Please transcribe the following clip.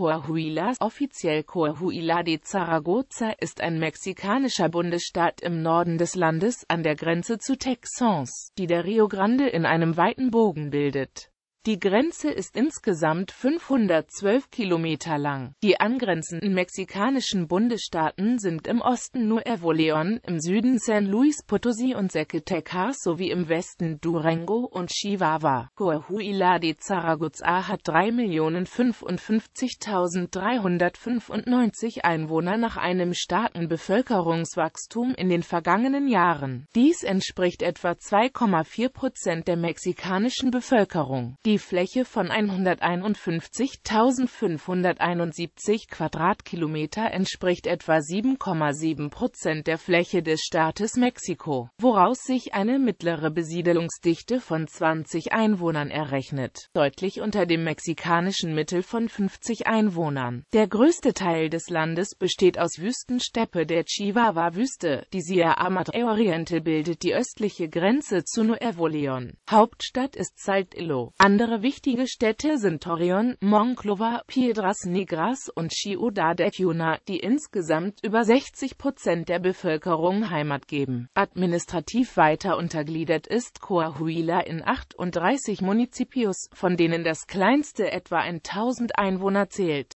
Coahuilas offiziell Coahuila de Zaragoza ist ein mexikanischer Bundesstaat im Norden des Landes an der Grenze zu Texas, die der Rio Grande in einem weiten Bogen bildet die Grenze ist insgesamt 512 Kilometer lang. Die angrenzenden mexikanischen Bundesstaaten sind im Osten Nuevo León, im Süden San Luis Potosí und Zacatecas sowie im Westen Durango und Chihuahua. Coahuila de Zaragoza hat 3.055.395 Einwohner nach einem starken Bevölkerungswachstum in den vergangenen Jahren. Dies entspricht etwa 2,4 Prozent der mexikanischen Bevölkerung. Die die Fläche von 151.571 Quadratkilometer entspricht etwa 7,7 Prozent der Fläche des Staates Mexiko, woraus sich eine mittlere Besiedelungsdichte von 20 Einwohnern errechnet, deutlich unter dem mexikanischen Mittel von 50 Einwohnern. Der größte Teil des Landes besteht aus Wüstensteppe der Chihuahua-Wüste, die Sierra Madre Oriental bildet die östliche Grenze zu Nuevo León. Hauptstadt ist Saltillo. An andere wichtige Städte sind Torreón, Monclova, Piedras Negras und Ciudad Ecuna, die insgesamt über 60 Prozent der Bevölkerung Heimat geben. Administrativ weiter untergliedert ist Coahuila in 38 Municipios, von denen das kleinste etwa 1000 Einwohner zählt